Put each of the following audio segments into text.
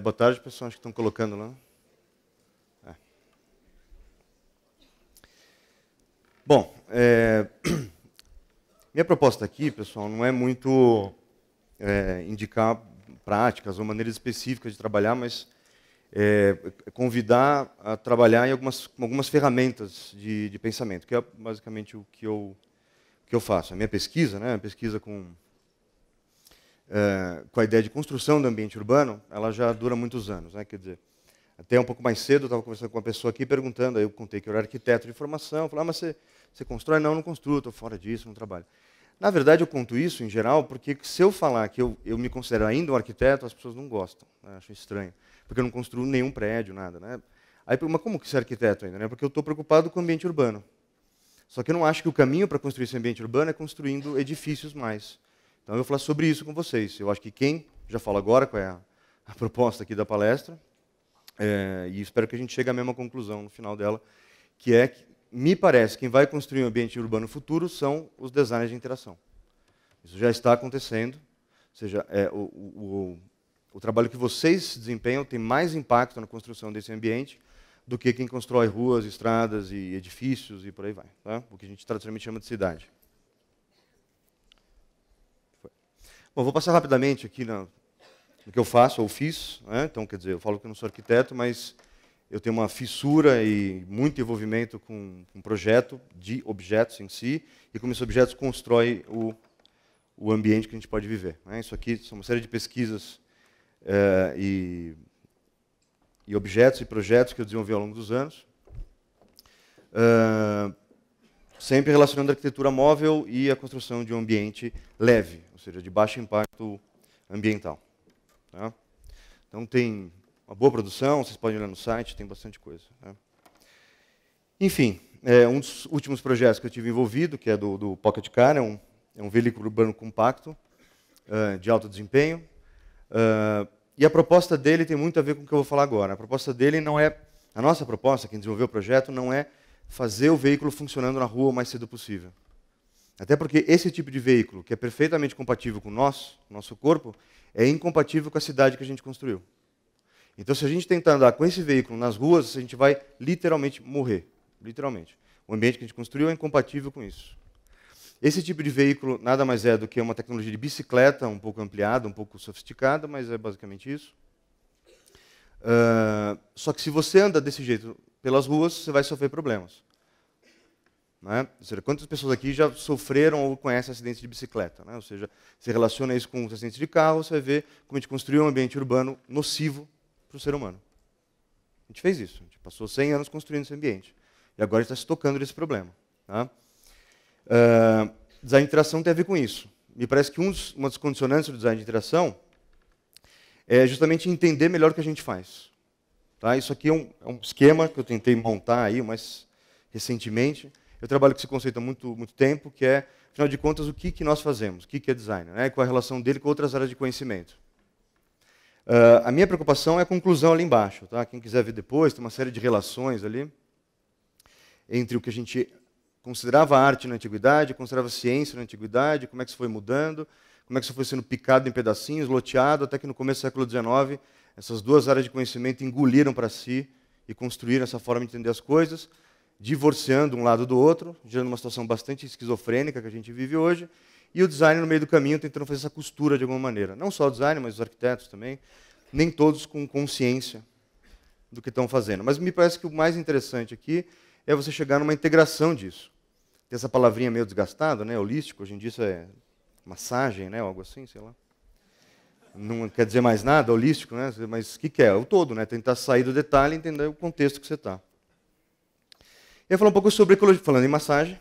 boa tarde, pessoal. Acho que estão colocando lá. É. Bom, é... minha proposta aqui, pessoal, não é muito é, indicar práticas ou maneiras específicas de trabalhar, mas é, convidar a trabalhar em algumas, algumas ferramentas de, de pensamento, que é basicamente o que eu, que eu faço. A minha pesquisa, né, a pesquisa com eh, com a ideia de construção do ambiente urbano, ela já dura muitos anos. Né? Quer dizer, até um pouco mais cedo, eu estava conversando com uma pessoa aqui perguntando, aí eu contei que eu era arquiteto de formação, falei, ah, mas você, você constrói? Não, não construo, estou fora disso, não trabalho. Na verdade, eu conto isso em geral porque se eu falar que eu, eu me considero ainda um arquiteto, as pessoas não gostam, né? acham estranho, porque eu não construo nenhum prédio, nada. Né? Aí, mas como que ser é arquiteto ainda? Né? Porque eu estou preocupado com o ambiente urbano. Só que eu não acho que o caminho para construir esse ambiente urbano é construindo edifícios mais. Então eu vou falar sobre isso com vocês. Eu acho que quem, já falo agora qual é a, a proposta aqui da palestra, é, e espero que a gente chegue à mesma conclusão no final dela, que é que, me parece, quem vai construir um ambiente urbano futuro são os designers de interação. Isso já está acontecendo, ou seja, é, o, o, o, o trabalho que vocês desempenham tem mais impacto na construção desse ambiente do que quem constrói ruas, estradas e edifícios e por aí vai. Tá? O que a gente tradicionalmente chama de cidade. Bom, vou passar rapidamente aqui na, no que eu faço ou fiz. Né? Então, quer dizer, eu falo que eu não sou arquiteto, mas eu tenho uma fissura e muito envolvimento com um projeto de objetos em si e como esses objetos constroem o, o ambiente que a gente pode viver. Né? Isso aqui são uma série de pesquisas eh, e, e, objetos e projetos que eu desenvolvi ao longo dos anos. Uh, sempre relacionando a arquitetura móvel e a construção de um ambiente leve, ou seja, de baixo impacto ambiental. Tá? Então tem uma boa produção, vocês podem olhar no site, tem bastante coisa. Né? Enfim, é, um dos últimos projetos que eu tive envolvido, que é do, do Pocket Car, é um, é um veículo urbano compacto, uh, de alto desempenho. Uh, e a proposta dele tem muito a ver com o que eu vou falar agora. A proposta dele não é... A nossa proposta, quem desenvolveu o projeto, não é fazer o veículo funcionando na rua o mais cedo possível. Até porque esse tipo de veículo, que é perfeitamente compatível com o nosso, nosso corpo, é incompatível com a cidade que a gente construiu. Então, se a gente tentar andar com esse veículo nas ruas, a gente vai literalmente morrer. Literalmente. O ambiente que a gente construiu é incompatível com isso. Esse tipo de veículo nada mais é do que uma tecnologia de bicicleta, um pouco ampliada, um pouco sofisticada, mas é basicamente isso. Uh, só que se você anda desse jeito pelas ruas, você vai sofrer problemas. Né? Ou seja, quantas pessoas aqui já sofreram ou conhecem acidentes de bicicleta? Né? Ou seja, se relaciona isso com os acidentes de carro, você vai ver como a gente construiu um ambiente urbano nocivo para o ser humano. A gente fez isso. A gente passou 100 anos construindo esse ambiente. E agora está se tocando desse problema. Tá? Uh, design de interação tem a ver com isso. Me parece que um dos, uma das condicionantes do design de interação é justamente entender melhor o que a gente faz. Tá? Isso aqui é um, é um esquema que eu tentei montar aí, mais recentemente. Eu trabalho com esse conceito há muito, muito tempo, que é, afinal de contas, o que, que nós fazemos, o que, que é design, né? qual a relação dele com outras áreas de conhecimento. Uh, a minha preocupação é a conclusão ali embaixo. Tá? Quem quiser ver depois, tem uma série de relações ali entre o que a gente considerava arte na antiguidade, considerava ciência na antiguidade, como é que isso foi mudando, como é que isso foi sendo picado em pedacinhos, loteado, até que no começo do século XIX essas duas áreas de conhecimento engoliram para si e construíram essa forma de entender as coisas, divorciando um lado do outro, gerando uma situação bastante esquizofrênica que a gente vive hoje, e o design no meio do caminho tentando fazer essa costura de alguma maneira. Não só o design, mas os arquitetos também, nem todos com consciência do que estão fazendo. Mas me parece que o mais interessante aqui é você chegar numa integração disso. Tem essa palavrinha meio desgastada, né? holístico, hoje em dia isso é massagem, né? algo assim, sei lá não quer dizer mais nada, holístico, né? mas o que, quer é? O todo, né? tentar sair do detalhe e entender o contexto que você está. Eu falar um pouco sobre ecologia, falando em massagem,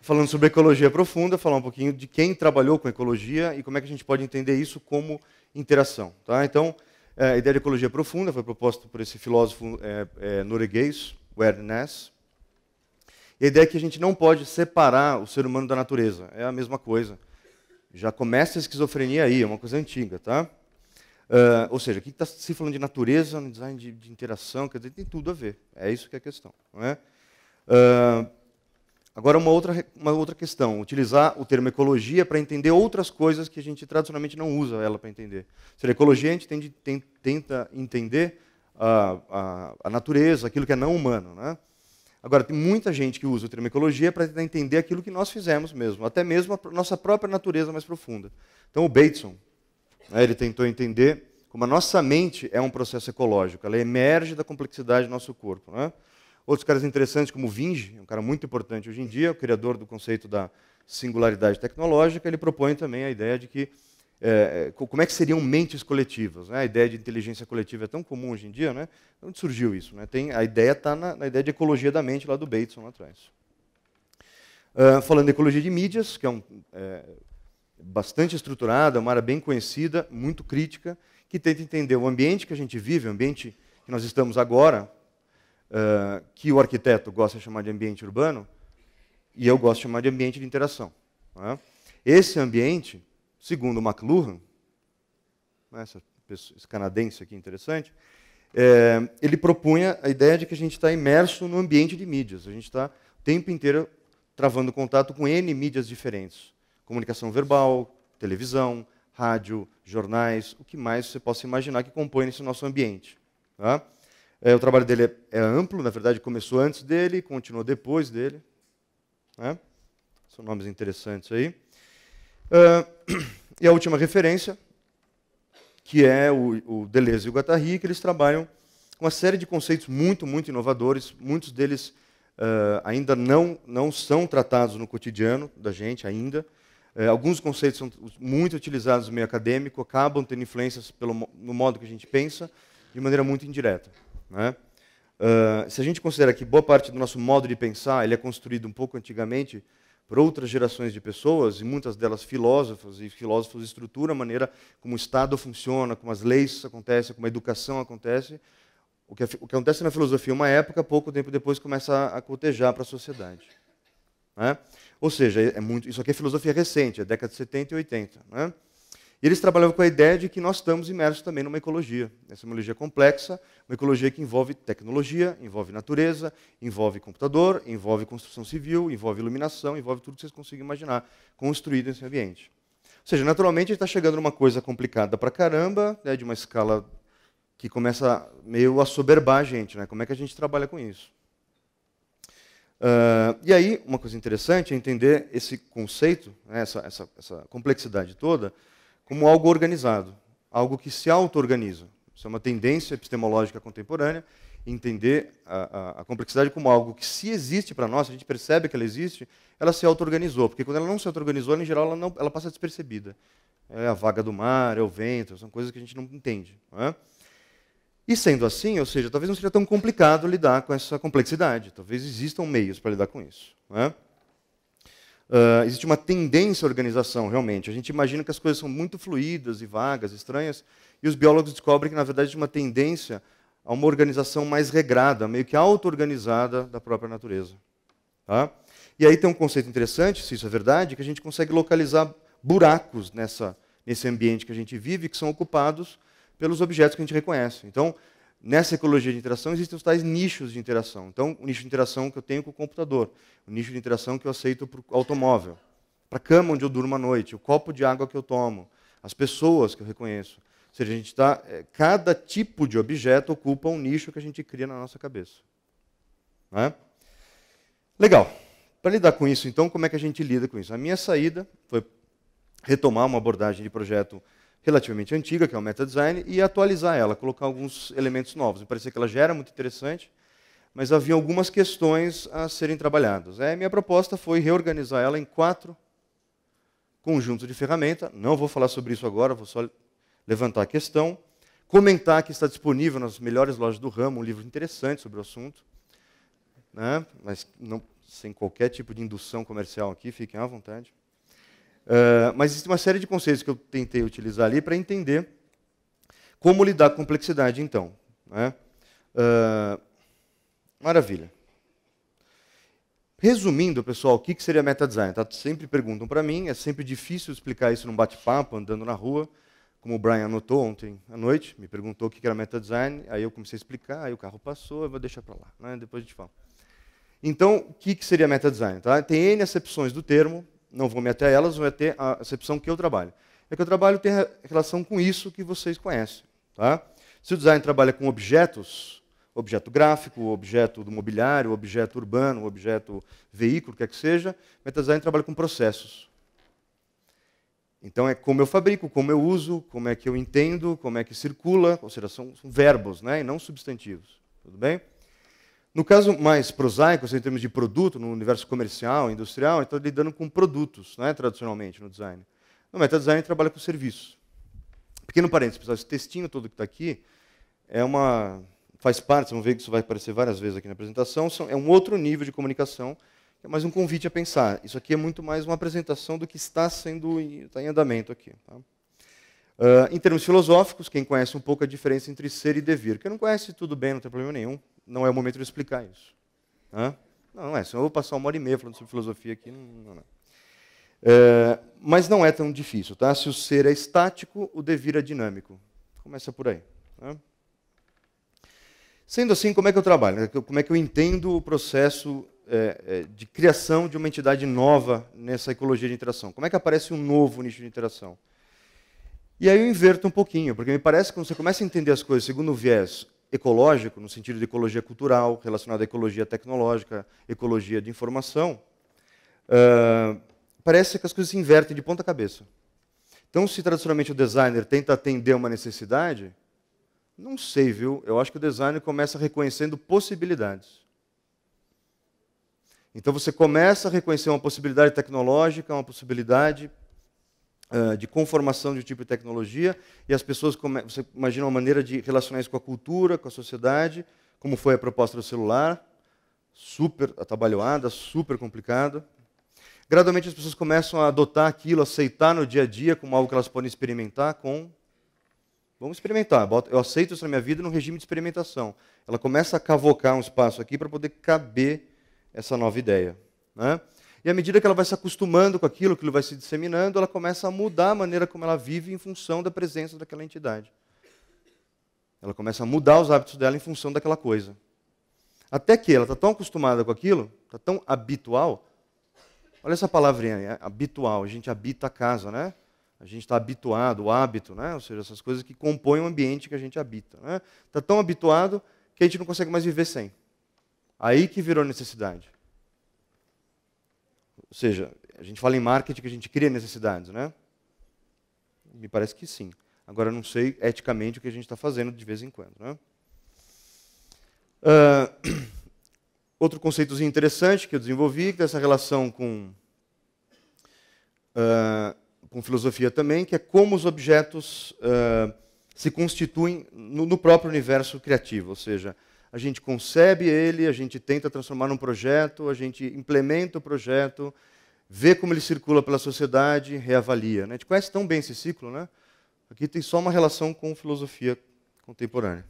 falando sobre ecologia profunda, falar um pouquinho de quem trabalhou com ecologia e como é que a gente pode entender isso como interação. Tá? Então, é, a ideia de ecologia profunda foi proposta por esse filósofo é, é, norueguês, Werner Ness. E a ideia é que a gente não pode separar o ser humano da natureza, é a mesma coisa. Já começa a esquizofrenia aí, é uma coisa antiga, tá? Uh, ou seja, aqui está se falando de natureza, no design de, de, interação, quer dizer, tem tudo a ver. É isso que é a questão. Não é? Uh, Agora, uma outra, uma outra questão: utilizar o termo ecologia para entender outras coisas que a gente tradicionalmente não usa ela para entender. Seja, ecologia a gente tem, tenta entender a, a, a, natureza, aquilo que é não humano. Né? Agora, tem muita gente que usa o termicologia para tentar entender aquilo que nós fizemos mesmo, até mesmo a nossa própria natureza mais profunda. Então, o Bateson, né, ele tentou entender como a nossa mente é um processo ecológico, ela emerge da complexidade do nosso corpo. Né? Outros caras interessantes, como Vinge, um cara muito importante hoje em dia, o criador do conceito da singularidade tecnológica, ele propõe também a ideia de que é, é, como é que seriam mentes coletivas? Né? A ideia de inteligência coletiva é tão comum hoje em dia, né? Onde surgiu isso? Né? Tem, a ideia está na, na, ideia de ecologia da mente lá do Bateson lá atrás. Uh, falando de ecologia de mídias, que é, um, é bastante estruturada, é uma área bem conhecida, muito crítica, que tenta entender o ambiente que a gente vive, o ambiente que nós estamos agora, uh, que o arquiteto gosta de chamar de ambiente urbano, e eu gosto de chamar de ambiente de interação. Né? Esse ambiente Segundo McLuhan, né, essa pessoa, esse canadense aqui interessante, é, ele propunha a ideia de que a gente está imerso no ambiente de mídias. A gente está o tempo inteiro travando contato com N mídias diferentes. Comunicação verbal, televisão, rádio, jornais, o que mais você possa imaginar que compõe esse nosso ambiente. Tá? É, o trabalho dele é, é, amplo, na verdade começou antes dele, continuou depois dele. Né? São nomes interessantes aí. Uh, e a última referência, que é o, o Deleuze e o Guattari, que eles trabalham com uma série de conceitos muito, muito inovadores, muitos deles uh, ainda não, não são tratados no cotidiano da gente ainda. Uh, alguns conceitos são muito utilizados no meio acadêmico, acabam tendo influências pelo, no modo que a gente pensa, de maneira muito indireta. Né? Uh, se a gente considera que boa parte do nosso modo de pensar ele é construído um pouco antigamente por outras gerações de pessoas, e muitas delas filósofas, e filósofos estruturam a maneira como o Estado funciona, como as leis acontecem, como a educação acontece. O que, o que acontece na filosofia é uma época, pouco tempo depois começa a cotejar para a sociedade. Né? Ou seja, é muito, isso aqui é filosofia recente, é década de 70 e 80. Né? E eles trabalhavam com a ideia de que nós estamos imersos também numa ecologia. Essa é uma ecologia complexa, uma ecologia que envolve tecnologia, envolve natureza, envolve computador, envolve construção civil, envolve iluminação, envolve tudo que vocês conseguem imaginar construído nesse ambiente. Ou seja, naturalmente a gente está chegando numa coisa complicada para caramba, né, de uma escala que começa meio a soberbar a gente. Né? Como é que a gente trabalha com isso? Uh, e aí, uma coisa interessante é entender esse conceito, né, essa, essa, essa complexidade toda, como algo organizado, algo que se auto-organiza. Isso é uma tendência epistemológica contemporânea, entender a, a, a complexidade como algo que, se existe para nós, a gente percebe que ela existe, ela se auto-organizou, porque quando ela não se auto-organizou, em geral, ela, não, ela passa despercebida. É a vaga do mar, é o vento, são coisas que a gente não entende. Não é? E sendo assim, ou seja, talvez não seja tão complicado lidar com essa complexidade. Talvez existam meios para lidar com isso. Não é? Uh, existe uma tendência à organização, realmente. A gente imagina que as coisas são muito fluídas e vagas, estranhas, e os biólogos descobrem que, na verdade, existe uma tendência a uma organização mais regrada, meio que auto-organizada da própria natureza. Tá? E aí tem um conceito interessante, se isso é verdade, que a gente consegue localizar buracos nessa, nesse ambiente que a gente vive, que são ocupados pelos objetos que a gente reconhece. Então, nessa ecologia de interação existem os tais nichos de interação. Então, o nicho de interação que eu tenho com o computador, o nicho de interação que eu aceito para o automóvel, para a cama onde eu durmo à noite, o copo de água que eu tomo, as pessoas que eu reconheço. Ou seja, a gente tá, é, cada tipo de objeto ocupa um nicho que a gente cria na nossa cabeça. Né? Legal. Para lidar com isso, então, como é que a gente lida com isso? A minha saída foi retomar uma abordagem de projeto relativamente antiga, que é o meta-design, e atualizar ela, colocar alguns elementos novos. Me parecia que ela já era muito interessante, mas havia algumas questões a serem trabalhadas. É, minha proposta foi reorganizar ela em quatro conjuntos de ferramenta. Não vou falar sobre isso agora, vou só levantar a questão. Comentar que está disponível nas melhores lojas do ramo um livro interessante sobre o assunto, né? mas não, sem qualquer tipo de indução comercial aqui, fiquem à vontade. Ah, mas existe uma série de conceitos que eu tentei utilizar ali para entender como lidar com complexidade, então. Né? Uh, maravilha. Resumindo, pessoal, o que seria meta design? Tá? Sempre perguntam para mim, é sempre difícil explicar isso num bate-papo, andando na rua. Como o Brian anotou ontem à noite, me perguntou o que era meta design, aí eu comecei a explicar, aí o carro passou, eu vou deixar para lá, né? depois a gente fala. Então, o que seria meta design? Tá? Tem N acepções do termo, não vou me até elas, vou até a acepção que eu trabalho. É que eu trabalho tem relação com isso que vocês conhecem. Tá? Se o design trabalha com objetos, objeto gráfico, objeto do mobiliário, objeto urbano, objeto veículo, quer que seja, metadesign trabalha com processos. Então é como eu fabrico, como eu uso, como é que eu entendo, como é que circula, ou seja, são, são verbos, né, e não substantivos. Tudo bem? No caso mais prosaico, assim, em termos de produto, no universo comercial, industrial, então tá lidando com produtos, né, tradicionalmente no design. No meta design trabalha com serviço. Pequeno parênteses, pessoal, esse textinho todo que está aqui é uma faz parte, vocês vão ver que isso vai aparecer várias vezes aqui na apresentação, é um outro nível de comunicação, é mais um convite a pensar. Isso aqui é muito mais uma apresentação do que está sendo está em andamento aqui. Tá? Uh, em termos filosóficos, quem conhece um pouco a diferença entre ser e dever? Quem não conhece, tudo bem, não tem problema nenhum não é o momento de explicar isso. Hã? Não, não é, senão eu vou passar uma hora e meia falando sobre filosofia aqui. Não, não, não. É, mas não é tão difícil, tá? Se o ser é estático, o devir é dinâmico. Começa por aí. Tá? Sendo assim, como é que eu trabalho? É como é que eu entendo o processo é, é, de criação de uma entidade nova nessa ecologia de interação? Como é que aparece um novo nicho de interação? E aí eu inverto um pouquinho, porque me parece que quando você começa a entender as coisas segundo o viés ecológico, no sentido de ecologia cultural, relacionado à ecologia tecnológica, ecologia de informação, uh, parece que as coisas se invertem de ponta cabeça. Então, se tradicionalmente o designer tenta atender uma necessidade, não sei, viu? Eu acho que o designer começa reconhecendo possibilidades. Então você começa a reconhecer uma possibilidade tecnológica, uma possibilidade de conformação de tipo de tecnologia, e as pessoas, você imagina uma maneira de relacionar isso com a cultura, com a sociedade, como foi a proposta do celular, super atabalhoada, super complicado. Gradualmente as pessoas começam a adotar aquilo, aceitar no dia a dia como algo que elas podem experimentar com Vamos experimentar. Eu aceito isso na minha vida num regime de experimentação. Ela começa a cavocar um espaço aqui para poder caber essa nova ideia. Né? E à medida que ela vai se acostumando com aquilo, aquilo vai se disseminando, ela começa a mudar a maneira como ela vive em função da presença daquela entidade. Ela começa a mudar os hábitos dela em função daquela coisa. Até que ela está tão acostumada com aquilo, está tão habitual. Olha essa palavrinha aí, é, habitual. A gente habita a casa, né? A gente está habituado, o hábito, né? Ou seja, essas coisas que compõem o ambiente que a gente habita. Está né? Tá tão habituado que a gente não consegue mais viver sem. Aí que virou necessidade. Ou seja, a gente fala em marketing que a gente cria necessidades, né? Me parece que sim. Agora, não sei eticamente o que a gente está fazendo de vez em quando. Né? Uh, outro conceito interessante que eu desenvolvi, que tem essa relação com, uh, com filosofia também, que é como os objetos uh, se constituem no, no próprio universo criativo. Ou seja, a gente concebe ele, a gente tenta transformar num projeto, a gente implementa o projeto, vê como ele circula pela sociedade, reavalia. Né? A gente conhece tão bem esse ciclo, né? Aqui tem só uma relação com filosofia contemporânea.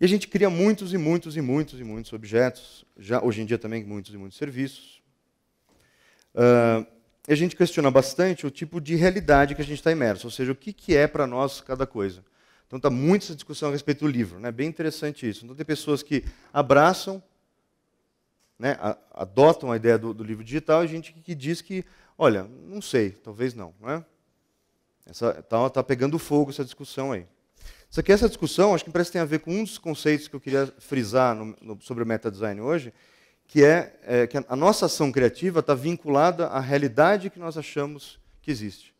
E a gente cria muitos e muitos e muitos e muitos objetos, já hoje em dia também muitos e muitos serviços. Uh, e a gente questiona bastante o tipo de realidade que a gente está imerso, ou seja, o que, que é para nós cada coisa. Então está muito essa discussão a respeito do livro. É né? bem interessante isso. Então tem pessoas que abraçam, né, a, adotam a ideia do, do, livro digital e gente que diz que, olha, não sei, talvez não. Né? Está tá pegando fogo essa discussão aí. Só que essa discussão, acho que parece que tem a ver com um dos conceitos que eu queria frisar no, no, sobre o meta design hoje, que é, é que a nossa ação criativa está vinculada à realidade que nós achamos que existe.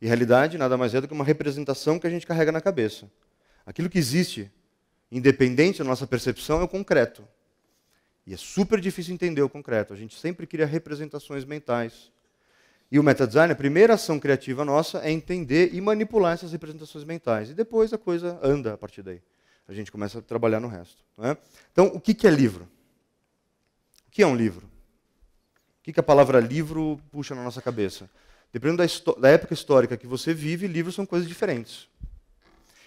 E realidade nada mais é do que uma representação que a gente carrega na cabeça. Aquilo que existe, independente da nossa percepção, é o concreto. E é super difícil entender o concreto. A gente sempre cria representações mentais. E o metadesign, a primeira ação criativa nossa é entender e manipular essas representações mentais. E depois a coisa anda a partir daí. A gente começa a trabalhar no resto. Né? Então, o que é livro? O que é um livro? O que a palavra livro puxa na nossa cabeça? Dependendo da, da, época histórica que você vive, livros são coisas diferentes.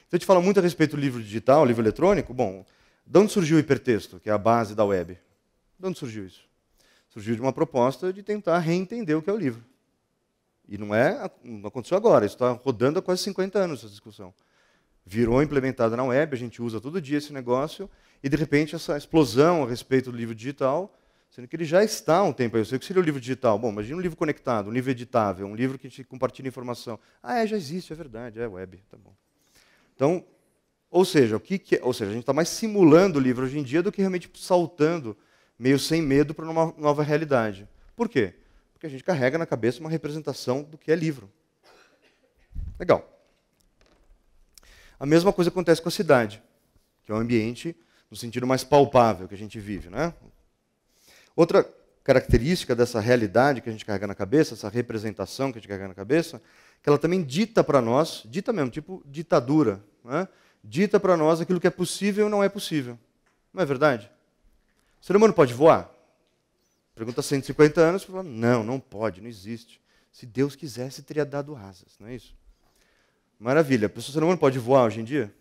Então, eu te falo muito a respeito do livro digital, livro eletrônico. Bom, de onde surgiu o hipertexto, que é a base da web? De onde surgiu isso? Surgiu de uma proposta de tentar reentender o que é o livro. E não é, não aconteceu agora, isso está rodando há quase 50 anos essa discussão. Virou implementada na web, a gente usa todo dia esse negócio, e de repente essa explosão a respeito do livro digital Sendo que ele já está há um tempo aí. Eu sei que seria o um livro digital. Bom, imagina um livro conectado, um livro editável, um livro que a gente compartilha informação. Ah, é, já existe, é verdade, é web, tá bom. Então, ou seja, o que, que é, ou seja, a gente está mais simulando o livro hoje em dia do que realmente saltando meio sem medo para uma nova realidade. Por quê? Porque a gente carrega na cabeça uma representação do que é livro. Legal. A mesma coisa acontece com a cidade, que é um ambiente no sentido mais palpável que a gente vive, né? Outra característica dessa realidade que a gente carrega na cabeça, essa representação que a gente carrega na cabeça, que ela também dita para nós, dita mesmo, tipo ditadura, né? dita para nós aquilo que é possível e não é possível. Não é verdade? O ser humano pode voar? Pergunta 150 anos, fala, não, não pode, não existe. Se Deus quisesse, teria dado asas, não é isso? Maravilha. O ser humano pode voar hoje em dia?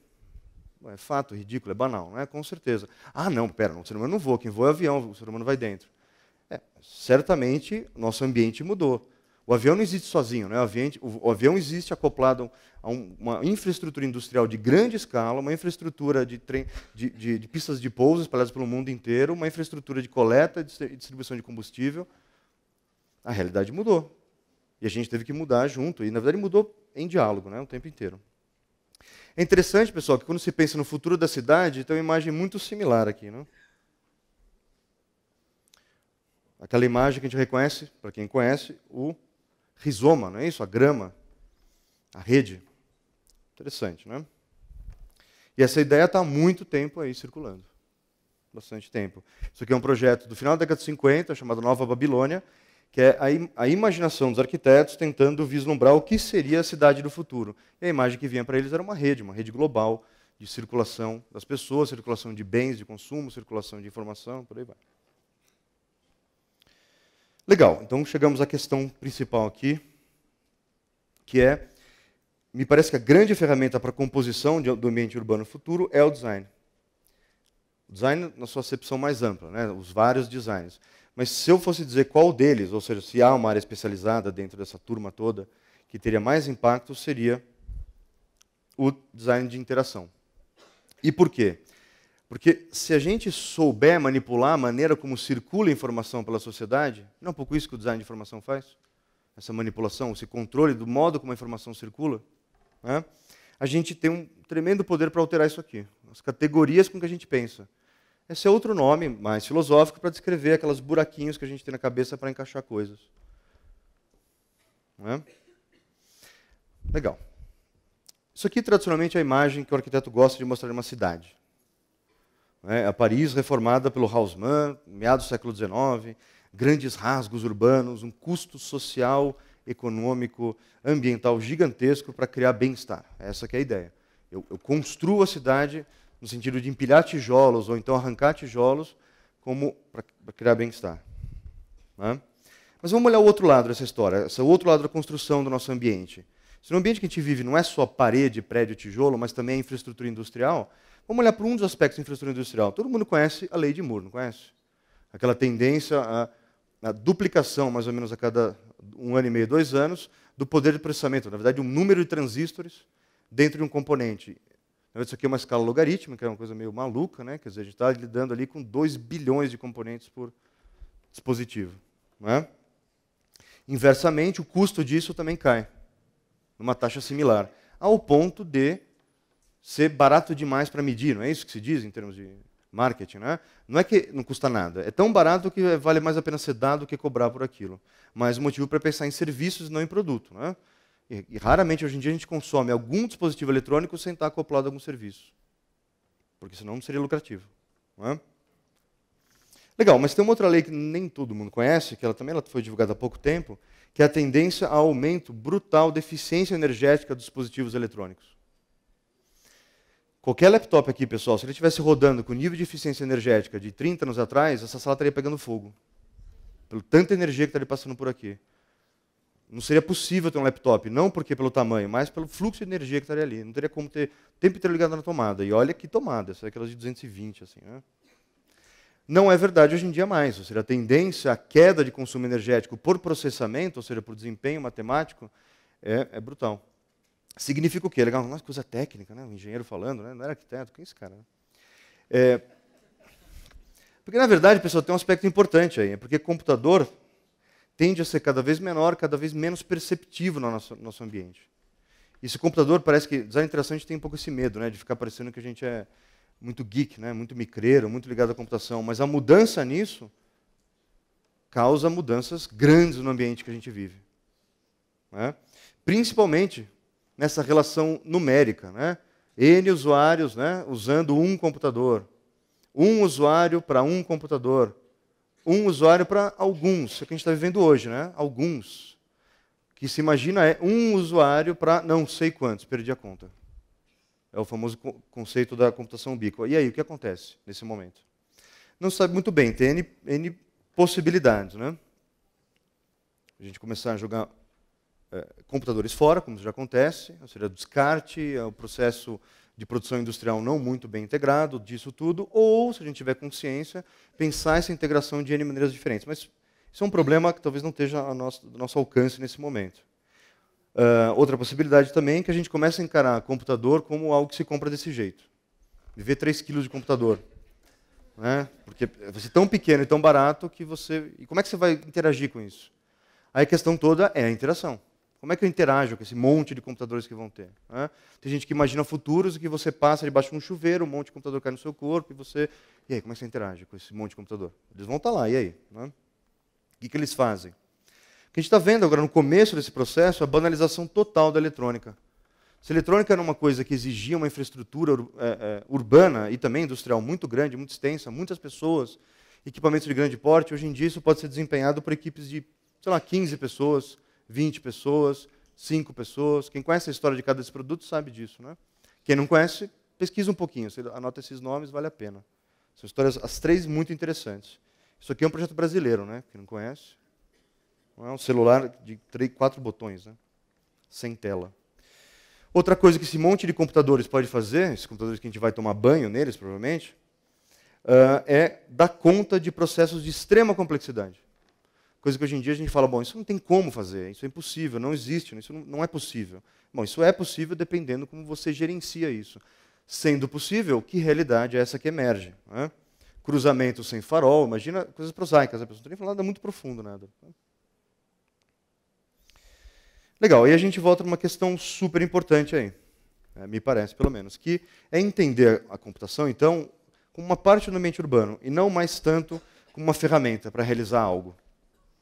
É fato, ridículo, é banal, não é? Com certeza. Ah, não, pera, o ser humano não voa, quem voa é o avião, o ser humano vai dentro. É, certamente, nosso ambiente mudou. O avião não existe sozinho, né? o, ambiente, o, o avião existe acoplado a um, uma infraestrutura industrial de grande escala, uma infraestrutura de, trem, de, de, de pistas de pouso espalhadas pelo mundo inteiro, uma infraestrutura de coleta e distribuição de combustível. A realidade mudou. E a gente teve que mudar junto. E, na verdade, mudou em diálogo né? o tempo inteiro. É interessante, pessoal, que quando se pensa no futuro da cidade, tem uma imagem muito similar aqui. Não? Né? Aquela imagem que a gente reconhece, para quem conhece, o rizoma, não é isso? A grama, a rede. Interessante, não é? E essa ideia está há muito tempo aí circulando. Bastante tempo. Isso aqui é um projeto do final da década de 50, chamado Nova Babilônia, que é a, a, imaginação dos arquitetos tentando vislumbrar o que seria a cidade do futuro. E a imagem que vinha para eles era uma rede, uma rede global de circulação das pessoas, circulação de bens, de consumo, circulação de informação, por aí vai. Legal, então chegamos à questão principal aqui, que é, me parece que a grande ferramenta para a composição do ambiente urbano futuro é o design. O design na sua acepção mais ampla, né? os vários designs. Mas se eu fosse dizer qual deles, ou seja, se há uma área especializada dentro dessa turma toda que teria mais impacto, seria o design de interação. E por quê? Porque se a gente souber manipular a maneira como circula a informação pela sociedade, não é um pouco isso que o design de informação faz? Essa manipulação, esse controle do modo como a informação circula, né? a gente tem um tremendo poder para alterar isso aqui. As categorias com que a gente pensa, esse é outro nome mais filosófico para descrever aqueles buraquinhos que a gente tem na cabeça para encaixar coisas. É? Legal. Isso aqui, tradicionalmente, é a imagem que o arquiteto gosta de mostrar de uma cidade. É? é? A Paris, reformada pelo Haussmann, meados do século XIX, grandes rasgos urbanos, um custo social, econômico, ambiental gigantesco para criar bem-estar. Essa é a ideia. Eu, eu construo a cidade no sentido de empilhar tijolos ou então arrancar tijolos como para criar bem-estar. Né? Mas vamos olhar o outro lado dessa história, esse é outro lado da construção do nosso ambiente. Se no ambiente que a gente vive não é só parede, prédio, tijolo, mas também a é infraestrutura industrial, vamos olhar para um dos aspectos da infraestrutura industrial. Todo mundo conhece a lei de Moore, não conhece? Aquela tendência à, à duplicação, mais ou menos a cada um ano e meio, dois anos, do poder de processamento, na verdade, o um número de transistores dentro de um componente. Isso aqui é uma escala logarítmica, que é uma coisa meio maluca, né? Quer dizer, a gente está lidando ali com 2 bilhões de componentes por dispositivo. Né? Inversamente, o custo disso também cai, numa taxa similar, ao ponto de ser barato demais para medir, não é isso que se diz em termos de marketing, né? Não é que não custa nada, é tão barato que vale mais a pena ser dado do que cobrar por aquilo. Mas o motivo para pensar em serviços, não em produto, né? E, raramente hoje em dia a gente consome algum dispositivo eletrônico sem estar acoplado a algum serviço. Porque senão não seria lucrativo. Não é? Legal, mas tem uma outra lei que nem todo mundo conhece, que ela também ela foi divulgada há pouco tempo, que é a tendência ao aumento brutal da eficiência energética dos dispositivos eletrônicos. Qualquer laptop aqui, pessoal, se ele estivesse rodando com nível de eficiência energética de 30 anos atrás, essa sala estaria pegando fogo. Pelo tanta energia que estaria passando por aqui. Não seria possível ter um laptop, não porque pelo tamanho, mas pelo fluxo de energia que estaria ali. Não teria como ter tempo inteiro ligado na tomada. E olha que tomada, essa é aquelas de 220, assim. Né? Não é verdade hoje em dia mais. Ou seja, a tendência à queda de consumo energético por processamento, ou seja, por desempenho matemático, é, é brutal. Significa o quê? Legal, nossa, coisa técnica, né? O engenheiro falando, né? Não era arquiteto, que é esse cara? Né? É... Porque, na verdade, pessoal, tem um aspecto importante aí. É Porque computador tende a ser cada vez menor, cada vez menos perceptivo no nosso, nosso ambiente. Esse computador parece que, design interação, a gente tem um pouco esse medo, né, de ficar parecendo que a gente é muito geek, né, muito micreiro, muito ligado à computação, mas a mudança nisso causa mudanças grandes no ambiente que a gente vive. Né? Principalmente nessa relação numérica, né? N usuários né, usando um computador, um usuário para um computador, um usuário para alguns, é o que a gente está vivendo hoje, né? Alguns. Que se imagina é um usuário para não sei quantos, perdi a conta. É o famoso conceito da computação ubíqua. E aí, o que acontece nesse momento? Não sabe muito bem, tem N, N possibilidades, né? A gente começar a jogar é, computadores fora, como já acontece, ou seja, o descarte, é, o processo de produção industrial não muito bem integrado, disso tudo, ou, se a gente tiver consciência, pensar essa integração de N maneiras diferentes. Mas isso é um problema que talvez não esteja ao nosso, ao nosso alcance nesse momento. Uh, outra possibilidade também é que a gente comece a encarar computador como algo que se compra desse jeito. Viver 3 quilos de computador. Né? Porque vai ser tão pequeno e tão barato que você... E como é que você vai interagir com isso? Aí a questão toda é a interação. Como é que eu interajo com esse monte de computadores que vão ter? Né? Tem gente que imagina futuros e que você passa debaixo de um chuveiro, um monte de computador cai no seu corpo e você. E aí, como é que você interage com esse monte de computador? Eles vão estar tá lá, e aí? Né? O que, que eles fazem? O que a gente está vendo agora no começo desse processo é a banalização total da eletrônica. Se a eletrônica era uma coisa que exigia uma infraestrutura ur é, é, urbana e também industrial muito grande, muito extensa, muitas pessoas, equipamentos de grande porte, hoje em dia isso pode ser desempenhado por equipes de, sei lá, 15 pessoas, 20 pessoas, 5 pessoas. Quem conhece a história de cada desse produto sabe disso, né? Quem não conhece, pesquisa um pouquinho, você anota esses nomes, vale a pena. São histórias, as três, muito interessantes. Isso aqui é um projeto brasileiro, né? Quem não conhece. é um celular de três, quatro botões, né? Sem tela. Outra coisa que esse monte de computadores pode fazer, esses computadores que a gente vai tomar banho neles, provavelmente, Uh, é dar conta de processos de extrema complexidade. Coisa que hoje em dia a gente fala, bom, isso não tem como fazer, isso é impossível, não existe, isso não é possível. Bom, isso é possível dependendo como você gerencia isso. Sendo possível, que realidade é essa que emerge? Né? Cruzamento sem farol, imagina coisas prosaicas, a né? pessoa não tem falado nada muito profundo, nada. Né? Legal, aí a gente volta para uma questão super importante aí, né, me parece pelo menos, que é entender a computação, então, como uma parte do ambiente urbano e não mais tanto como uma ferramenta para realizar algo.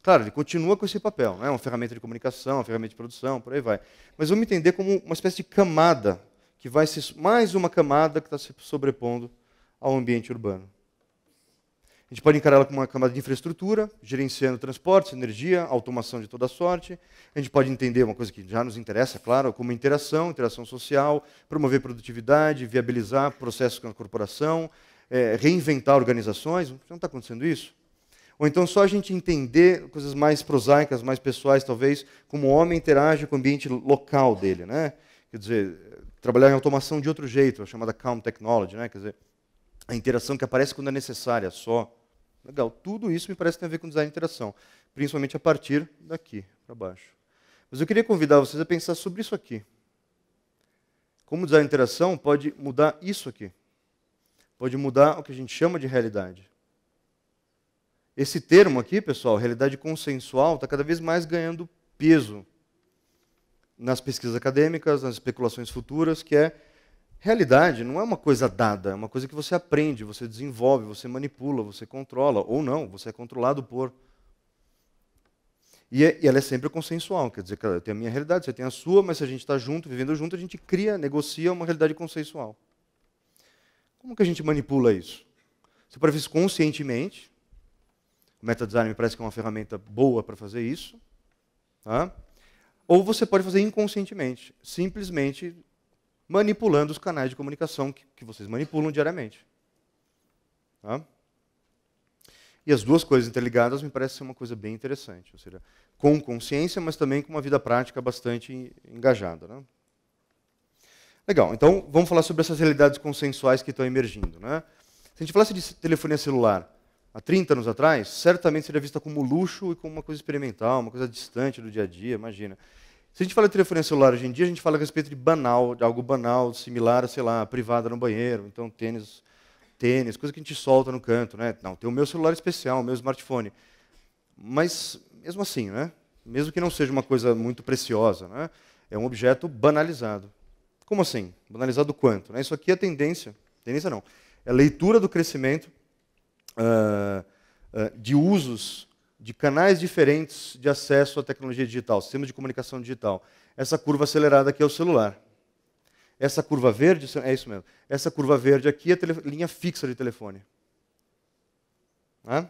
Claro, ele continua com esse papel, né? uma ferramenta de comunicação, uma ferramenta de produção, por aí vai. Mas vamos entender como uma espécie de camada, que vai ser mais uma camada que está se sobrepondo ao ambiente urbano. A gente pode encará-la como uma camada de infraestrutura, gerenciando transportes, energia, automação de toda sorte. A gente pode entender uma coisa que já nos interessa, claro, como interação, interação social, promover produtividade, viabilizar processos com a corporação, é, reinventar organizações. Não está acontecendo isso? Ou então só a gente entender coisas mais prosaicas, mais pessoais, talvez, como o homem interage com o ambiente local dele, né? Quer dizer, trabalhar em automação de outro jeito, a chamada calm technology, né? Quer dizer, a interação que aparece quando é necessária, só. Legal, tudo isso me parece que tem a ver com design de interação, principalmente a partir daqui para baixo. Mas eu queria convidar vocês a pensar sobre isso aqui. Como design de interação pode mudar isso aqui? Pode mudar o que a gente chama de realidade. Esse termo aqui, pessoal, realidade consensual, está cada vez mais ganhando peso nas pesquisas acadêmicas, nas especulações futuras, que é realidade não é uma coisa dada, é uma coisa que você aprende, você desenvolve, você manipula, você controla, ou não, você é controlado por. E, é, e ela é sempre consensual, quer dizer, eu tenho a minha realidade, você tem a sua, mas se a gente está junto, vivendo junto, a gente cria, negocia uma realidade consensual. Como que a gente manipula isso? Você pode fazer isso conscientemente, o design me parece que é uma ferramenta boa para fazer isso. Tá? Ou você pode fazer inconscientemente, simplesmente manipulando os canais de comunicação que, que vocês manipulam diariamente. Tá? E as duas coisas interligadas me parecem ser uma coisa bem interessante. Ou seja, com consciência, mas também com uma vida prática bastante engajada. Né? Legal, então vamos falar sobre essas realidades consensuais que estão emergindo. Né? Se a gente falasse de telefonia celular, há 30 anos atrás, certamente seria vista como luxo e como uma coisa experimental, uma coisa distante do dia a dia, imagina. Se a gente fala de telefonia celular hoje em dia, a gente fala a respeito de banal, de algo banal, similar a, sei lá, privada no banheiro, então tênis, tênis, coisa que a gente solta no canto, né? Não, tem o meu celular especial, o meu smartphone. Mas, mesmo assim, né? Mesmo que não seja uma coisa muito preciosa, né? É um objeto banalizado. Como assim? Banalizado quanto? Né? Isso aqui é tendência, tendência não, é leitura do crescimento uh, uh, de usos de canais diferentes de acesso à tecnologia digital, sistemas de comunicação digital. Essa curva acelerada aqui é o celular. Essa curva verde, é isso mesmo. Essa curva verde aqui é a linha fixa de telefone. Né?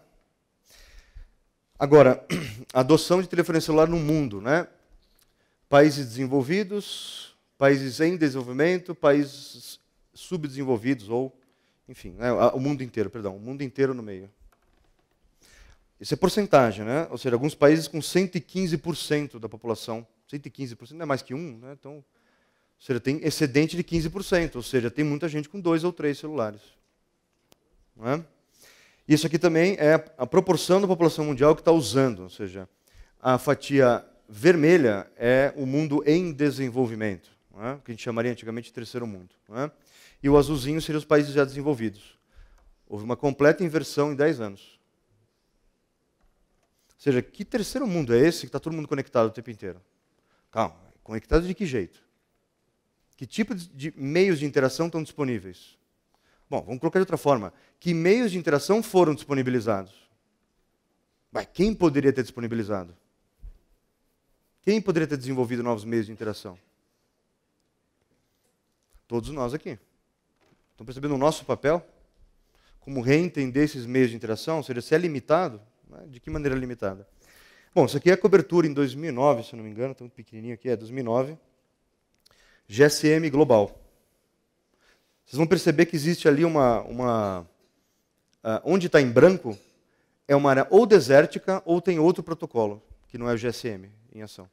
Agora, a adoção de telefonia celular no mundo, né? Países desenvolvidos, países em desenvolvimento, países subdesenvolvidos ou enfim, né, o mundo inteiro, perdão, o mundo inteiro no meio. Isso é porcentagem, né? Ou seja, alguns países com 115% da população, 115% não é mais que um, né? Então, ou seja, tem excedente de 15%, ou seja, tem muita gente com dois ou três celulares. É? Isso aqui também é a proporção da população mundial que está usando, ou seja, a fatia vermelha é o mundo em desenvolvimento, é? o que a gente chamaria antigamente de terceiro mundo. É? e o azulzinho seria os países já desenvolvidos. Houve uma completa inversão em 10 anos. Ou seja, que terceiro mundo é esse que está todo mundo conectado o tempo inteiro? Calma, conectado de que jeito? Que tipo de meios de interação estão disponíveis? Bom, vamos colocar de outra forma. Que meios de interação foram disponibilizados? Mas quem poderia ter disponibilizado? Quem poderia ter desenvolvido novos meios de interação? Todos nós aqui. Estão percebendo o nosso papel? Como reentender esses meios de interação? Ou seja, se é limitado, né? de que maneira é limitada? Bom, isso aqui é a cobertura em 2009, se não me engano, tão pequenininho aqui, é 2009. GSM Global. Vocês vão perceber que existe ali uma. uma uh, onde está em branco, é uma área ou desértica ou tem outro protocolo, que não é o GSM em ação.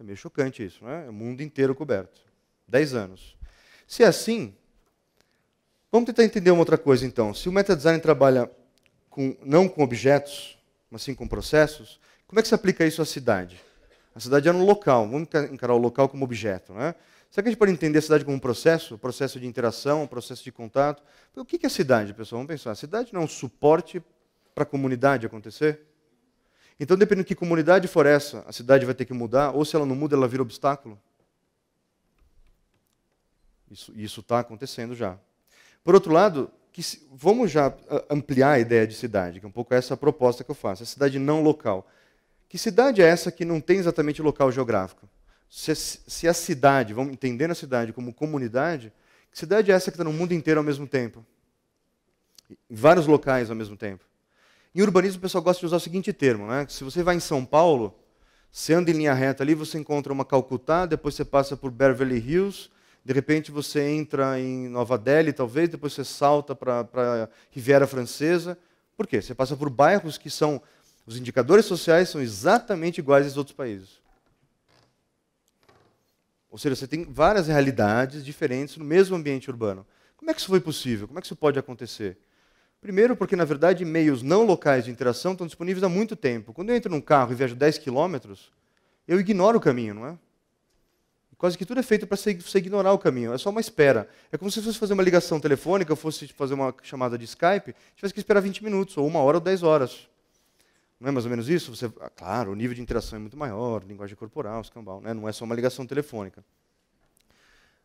É meio chocante isso, né? É o mundo inteiro coberto. Dez anos. Se é assim, Vamos tentar entender uma outra coisa, então. Se o metadesign trabalha com, não com objetos, mas sim com processos, como é que se aplica isso à cidade? A cidade é um local, vamos encarar o local como objeto. Né? Será que a gente pode entender a cidade como um processo? Um processo de interação, um processo de contato? O que é a cidade, pessoal? Vamos pensar. A cidade não é um suporte para a comunidade acontecer? Então, dependendo de que comunidade for essa, a cidade vai ter que mudar, ou se ela não muda, ela vira obstáculo? Isso está acontecendo já. Por outro lado, que, vamos já ah, ampliar a ideia de cidade, que é um pouco essa a proposta que eu faço, a cidade não local. Que cidade é essa que não tem exatamente local geográfico? Se, se a cidade, vamos entender a cidade como comunidade, que cidade é essa que está no mundo inteiro ao mesmo tempo? Em vários locais ao mesmo tempo. Em urbanismo, o pessoal gosta de usar o seguinte termo: né? se você vai em São Paulo, você anda em linha reta ali, você encontra uma Calcutá, depois você passa por Beverly Hills, de repente você entra em Nova Delhi, talvez, depois você salta para Riviera Francesa. Por quê? Você passa por bairros que são. Os indicadores sociais são exatamente iguais aos outros países. Ou seja, você tem várias realidades diferentes no mesmo ambiente urbano. Como é que isso foi possível? Como é que isso pode acontecer? Primeiro, porque, na verdade, meios não locais de interação estão disponíveis há muito tempo. Quando eu entro num carro e viajo 10 quilômetros, eu ignoro o caminho, não é? Quase que tudo é feito para você ignorar o caminho, é só uma espera. É como se fosse fazer uma ligação telefônica, fosse tipo, fazer uma chamada de Skype, tivesse que esperar 20 minutos, ou uma hora, ou 10 horas. Não é mais ou menos isso? Você, ah, claro, o nível de interação é muito maior, linguagem corporal, escambau, né? não é só uma ligação telefônica.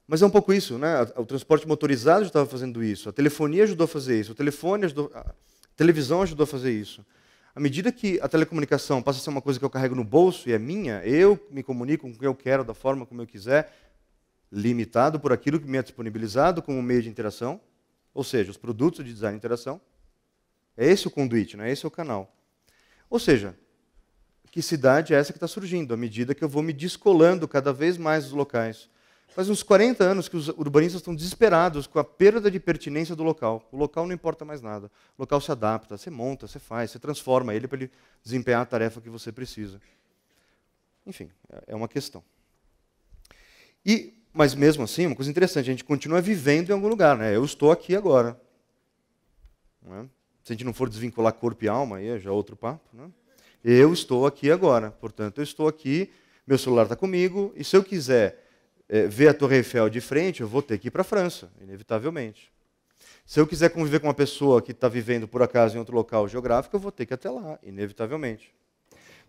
Mas é um pouco isso, né? O transporte motorizado já estava fazendo isso, a telefonia ajudou a fazer isso, o telefone ajudou, a televisão ajudou a fazer isso. À medida que a telecomunicação passa a ser uma coisa que eu carrego no bolso e é minha, eu me comunico com quem eu quero, da forma como eu quiser, limitado por aquilo que me é disponibilizado como meio de interação, ou seja, os produtos de design e interação. É esse o conduite, é né? esse é o canal. Ou seja, que cidade é essa que está surgindo à medida que eu vou me descolando cada vez mais dos locais Faz uns 40 anos que os urbanistas estão desesperados com a perda de pertinência do local. O local não importa mais nada. O local se adapta, você monta, você faz, você transforma ele para ele desempenhar a tarefa que você precisa. Enfim, é uma questão. E, mas mesmo assim, uma coisa interessante, a gente continua vivendo em algum lugar, né? Eu estou aqui agora. Né? Se a gente não for desvincular corpo e alma, aí é já outro papo, né? Eu estou aqui agora, portanto, eu estou aqui, meu celular está comigo, e se eu quiser é, ver a Torre Eiffel de frente, eu vou ter que ir para a França, inevitavelmente. Se eu quiser conviver com uma pessoa que está vivendo, por acaso, em outro local geográfico, eu vou ter que ir até lá, inevitavelmente.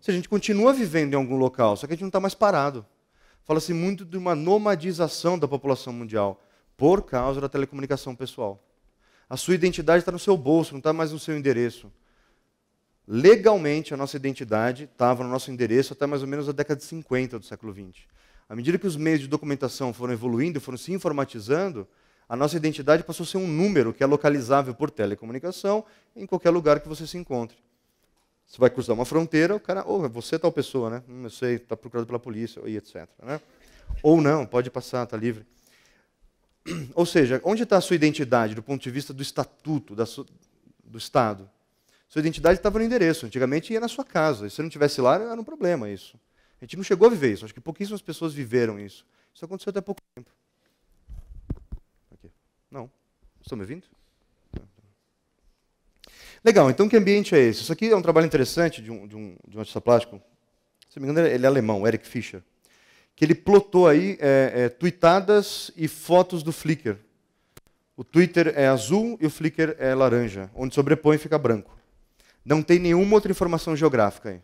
Se a gente continua vivendo em algum local, só que a gente não está mais parado. Fala-se muito de uma nomadização da população mundial por causa da telecomunicação pessoal. A sua identidade está no seu bolso, não está mais no seu endereço. Legalmente, a nossa identidade estava no nosso endereço até mais ou menos a década de 50 do século 20. À medida que os meios de documentação foram evoluindo, foram se informatizando, a nossa identidade passou a ser um número que é localizável por telecomunicação em qualquer lugar que você se encontre. Você vai cruzar uma fronteira, o cara, ou oh, você é tal pessoa, né? Não hum, sei, está procurado pela polícia, e etc. Né? Ou não, pode passar, está livre. Ou seja, onde está a sua identidade do ponto de vista do estatuto da do Estado? Sua identidade estava no endereço. Antigamente ia na sua casa. E se não tivesse lá, era um problema isso. A gente não chegou a viver isso. Acho que pouquíssimas pessoas viveram isso. Isso aconteceu até pouco tempo. Aqui. Não. Estão me ouvindo? Legal, então que ambiente é esse? Isso aqui é um trabalho interessante de um, de um, de um artista plástico. Se não me engano, ele é alemão, Eric Fischer. Que ele plotou aí é, é, tweetadas e fotos do Flickr. O Twitter é azul e o Flickr é laranja. Onde sobrepõe fica branco. Não tem nenhuma outra informação geográfica aí.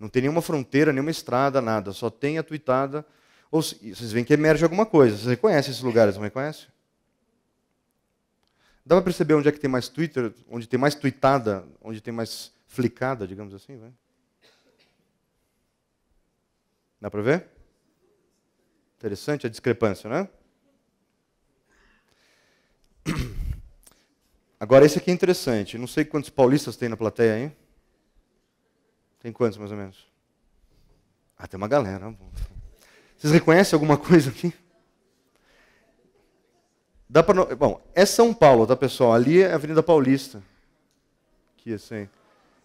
Não tem nenhuma fronteira, nenhuma estrada, nada. Só tem a tuitada. Ou vocês veem que emerge alguma coisa. Vocês reconhecem esses lugares, não reconhecem? Dá para perceber onde é que tem mais Twitter, onde tem mais tweetada, onde tem mais flicada, digamos assim? vai? Dá para ver? Interessante a discrepância, né? Agora, esse aqui é interessante. Não sei quantos paulistas tem na plateia, hein? Tem quantos, mais ou menos? Ah, tem uma galera. Vocês reconhecem alguma coisa aqui? Dá pra... Bom, é São Paulo, tá, pessoal? Ali é a Avenida Paulista. Aqui, assim.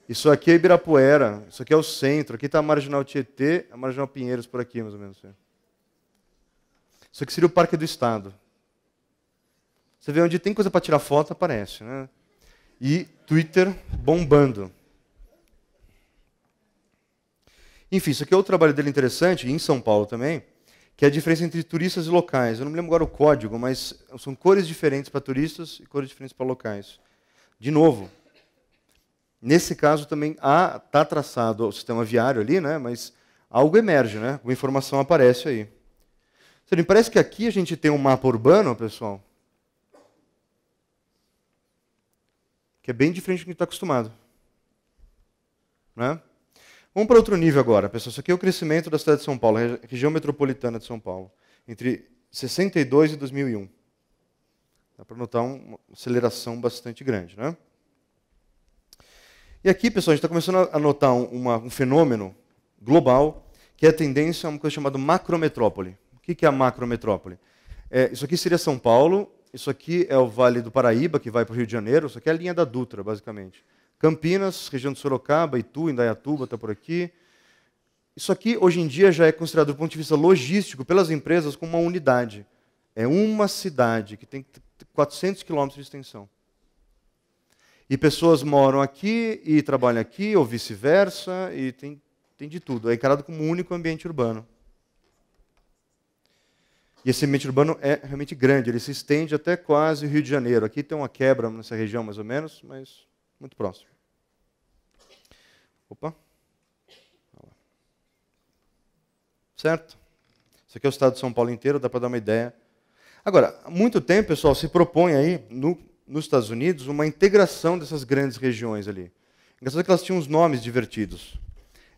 Isso aqui é Ibirapuera, isso aqui é o centro. Aqui está a Marginal Tietê, a Marginal Pinheiros, por aqui, mais ou menos. Assim. Isso aqui seria o Parque do Estado. Você vê onde tem coisa para tirar foto, aparece. Né? E Twitter bombando. Enfim, isso aqui é outro trabalho dele interessante, em São Paulo também, que é a diferença entre turistas e locais. Eu não me lembro agora o código, mas são cores diferentes para turistas e cores diferentes para locais. De novo, nesse caso também está traçado o sistema viário ali, né? Mas algo emerge, né? Uma informação aparece aí. Seja, me parece que aqui a gente tem um mapa urbano, pessoal, que é bem diferente do que está acostumado, né? Vamos para outro nível agora, pessoal. Isso aqui é o crescimento da cidade de São Paulo, região metropolitana de São Paulo, entre 62 e 2001. Dá para notar uma aceleração bastante grande, né? E aqui, pessoal, a gente está começando a notar um, uma, um, fenômeno global que é a tendência a uma coisa chamada macrometrópole. O que é a macrometrópole? É, isso aqui seria São Paulo, isso aqui é o Vale do Paraíba, que vai para o Rio de Janeiro, isso aqui é a linha da Dutra, basicamente. Campinas, região de Sorocaba, Itu, Indaiatuba está por aqui. Isso aqui, hoje em dia, já é considerado, do ponto de vista logístico, pelas empresas, como uma unidade. É uma cidade que tem 400 quilômetros de extensão. E pessoas moram aqui e trabalham aqui, ou vice-versa, e tem, tem de tudo. É encarado como um único ambiente urbano. E esse ambiente urbano é realmente grande, ele se estende até quase o Rio de Janeiro. Aqui tem uma quebra nessa região, mais ou menos, mas muito próximo. Opa. Certo? Isso aqui é o estado de São Paulo inteiro, dá para dar uma ideia. Agora, há muito tempo, pessoal, se propõe aí, no, nos Estados Unidos, uma integração dessas grandes regiões ali. Engraçado que elas tinham uns nomes divertidos.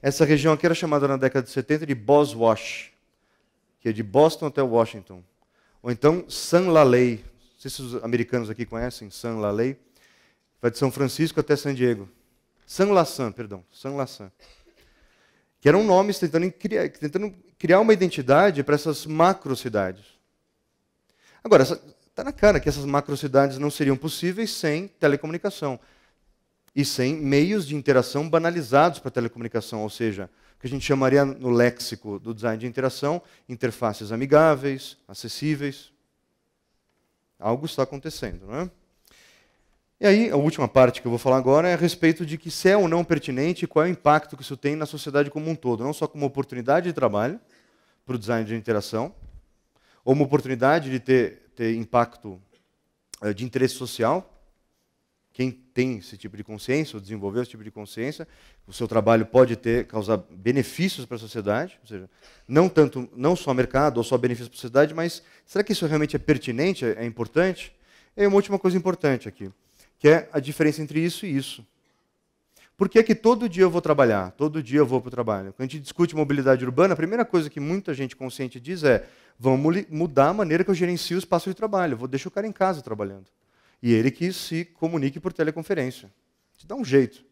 Essa região aqui era chamada na década de 70 de Boswash, que é de Boston até Washington. Ou então San Lalei. Não sei se os americanos aqui conhecem San Lalei. Vai de São Francisco até San Diego. San Lassan, perdão, San Lassan. Que eram nomes tentando criar, tentando criar uma identidade para essas macrocidades. Agora, está na cara que essas macrocidades não seriam possíveis sem telecomunicação e sem meios de interação banalizados para telecomunicação, ou seja, o que a gente chamaria no léxico do design de interação, interfaces amigáveis, acessíveis. Algo está acontecendo, não é? E aí, a última parte que eu vou falar agora é a respeito de que se é ou não pertinente e qual é o impacto que isso tem na sociedade como um todo, não só como oportunidade de trabalho para o design de interação, ou uma oportunidade de ter, ter impacto eh, de interesse social. Quem tem esse tipo de consciência, ou desenvolveu esse tipo de consciência, o seu trabalho pode ter causar benefícios para a sociedade, ou seja, não tanto, não só mercado ou só benefícios para a sociedade, mas será que isso realmente é pertinente, é, é importante? E uma última coisa importante aqui que é a diferença entre isso e isso. Por que, é que todo dia eu vou trabalhar? Todo dia eu vou para o trabalho. Quando a gente discute mobilidade urbana, a primeira coisa que muita gente consciente diz é: vamos mudar a maneira que eu gerencio o espaço de trabalho. Vou deixar o cara em casa trabalhando. E ele que se comunique por teleconferência. Te dá um jeito.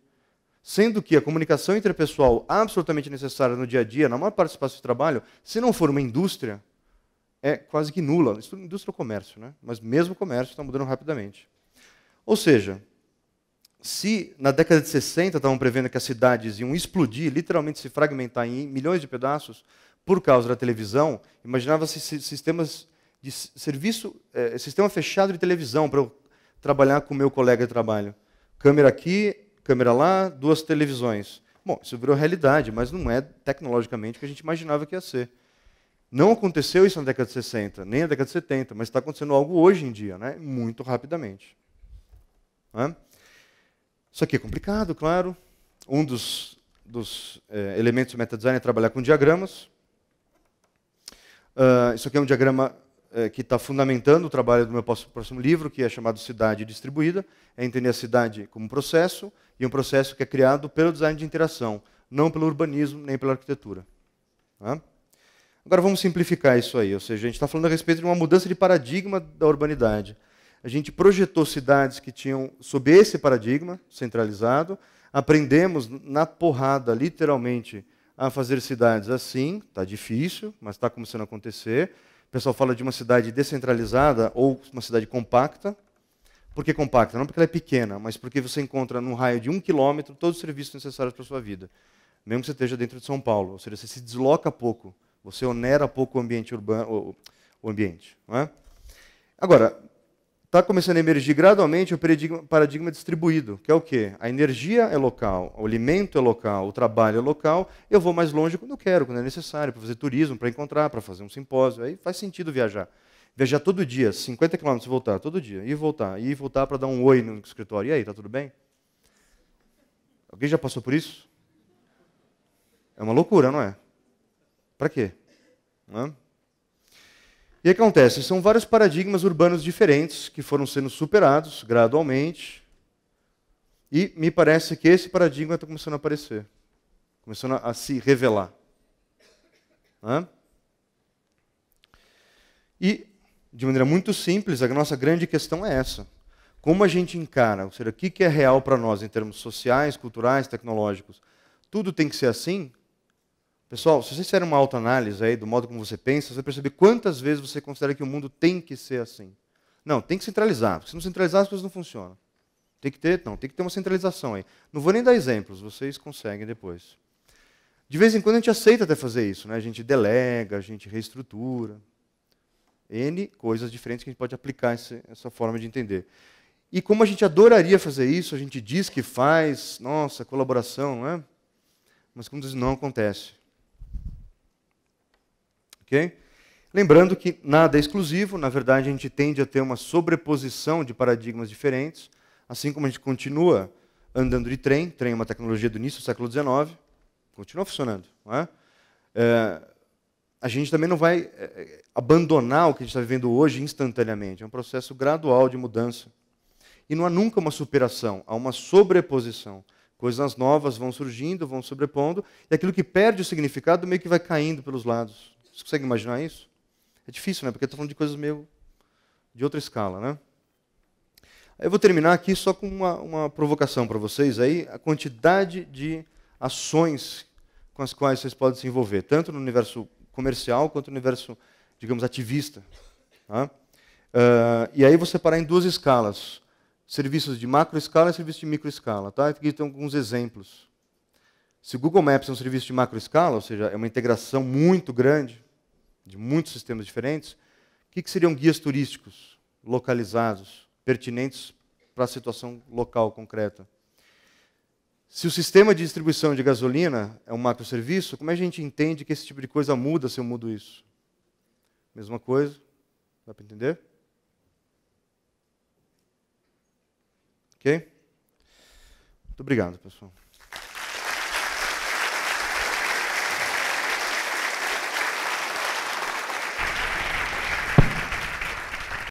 Sendo que a comunicação interpessoal absolutamente necessária no dia a dia, na maior parte do espaço de trabalho, se não for uma indústria, é quase que nula. Isso indústria ou comércio, né? Mas mesmo o comércio está mudando rapidamente. Ou seja, se na década de 60 estavam prevendo que as cidades iam explodir, literalmente se fragmentar em milhões de pedaços por causa da televisão, imaginava-se sistemas de serviço, é, sistema fechado de televisão para eu trabalhar com o meu colega de trabalho. Câmera aqui, câmera lá, duas televisões. Bom, isso virou realidade, mas não é tecnologicamente o que a gente imaginava que ia ser. Não aconteceu isso na década de 60, nem na década de 70, mas está acontecendo algo hoje em dia, né? muito rapidamente. Né? Isso aqui é complicado, claro. Um dos, dos é, elementos do metadesign é trabalhar com diagramas. Uh, isso aqui é um diagrama é, que está fundamentando o trabalho do meu próximo livro, que é chamado Cidade Distribuída. É entender a cidade como um processo, e um processo que é criado pelo design de interação, não pelo urbanismo nem pela arquitetura. Agora vamos simplificar isso aí, ou seja, a gente está falando a respeito de uma mudança de paradigma da urbanidade a gente projetou cidades que tinham, sob esse paradigma centralizado, aprendemos na porrada, literalmente, a fazer cidades assim, está difícil, mas está começando a acontecer. O pessoal fala de uma cidade descentralizada ou uma cidade compacta. Por que compacta? Não porque ela é pequena, mas porque você encontra num raio de um quilômetro todos os serviços necessários para a sua vida. Mesmo que você esteja dentro de São Paulo, ou seja, você se desloca pouco, você onera pouco o ambiente urbano, o ambiente. É? Agora, está começando a emergir gradualmente o paradigma, distribuído, que é o quê? A energia é local, o alimento é local, o trabalho é local, eu vou mais longe quando eu quero, quando é necessário, para fazer turismo, para encontrar, para fazer um simpósio, aí faz sentido viajar. Viajar todo dia, 50 quilômetros, voltar todo dia, e voltar, e voltar para dar um oi no escritório. E aí, tá tudo bem? Alguém já passou por isso? É uma loucura, não é? Para quê? Não é? E acontece, são vários paradigmas urbanos diferentes que foram sendo superados gradualmente. E me parece que esse paradigma está começando a aparecer, começando a se revelar. Hã? E, de maneira muito simples, a nossa grande questão é essa. Como a gente encara, ou seja, o que é real para nós em termos sociais, culturais, tecnológicos? Tudo tem que ser assim? Pessoal, se vocês fizerem uma autoanálise aí do modo como você pensa, você vai perceber quantas vezes você considera que o mundo tem que ser assim. Não, tem que centralizar. Porque se não centralizar, as coisas não funcionam. Tem que ter, não, tem que ter uma centralização aí. Não vou nem dar exemplos, vocês conseguem depois. De vez em quando a gente aceita até fazer isso, né? A gente delega, a gente reestrutura. N coisas diferentes que a gente pode aplicar essa forma de entender. E como a gente adoraria fazer isso, a gente diz que faz, nossa, colaboração, não é? Mas como diz, não acontece. Okay? Lembrando que nada é exclusivo, na verdade, a gente tende a ter uma sobreposição de paradigmas diferentes, assim como a gente continua andando de trem, trem é uma tecnologia do início do século XIX, continua funcionando. É? É, a gente também não vai é, é, abandonar o que a gente está vivendo hoje instantaneamente, é um processo gradual de mudança. E não há nunca uma superação, há uma sobreposição. Coisas novas vão surgindo, vão sobrepondo, e aquilo que perde o significado meio que vai caindo pelos lados. Vocês conseguem imaginar isso? É difícil, né? Porque eu estou falando de coisas meio de outra escala, né? Eu vou terminar aqui só com uma, uma provocação para vocês aí, a quantidade de ações com as quais vocês podem se envolver, tanto no universo comercial quanto no universo, digamos, ativista. Tá? Uh, e aí você parar em duas escalas, serviços de macro escala e serviços de micro escala. Tá? Aqui tem alguns exemplos. Se o Google Maps é um serviço de macro escala, ou seja, é uma integração muito grande, de muitos sistemas diferentes, o que, que seriam guias turísticos localizados, pertinentes para a situação local concreta? Se o sistema de distribuição de gasolina é um macroserviço, como é que a gente entende que esse tipo de coisa muda se eu mudo isso? Mesma coisa, dá para entender? Ok? Muito obrigado, pessoal.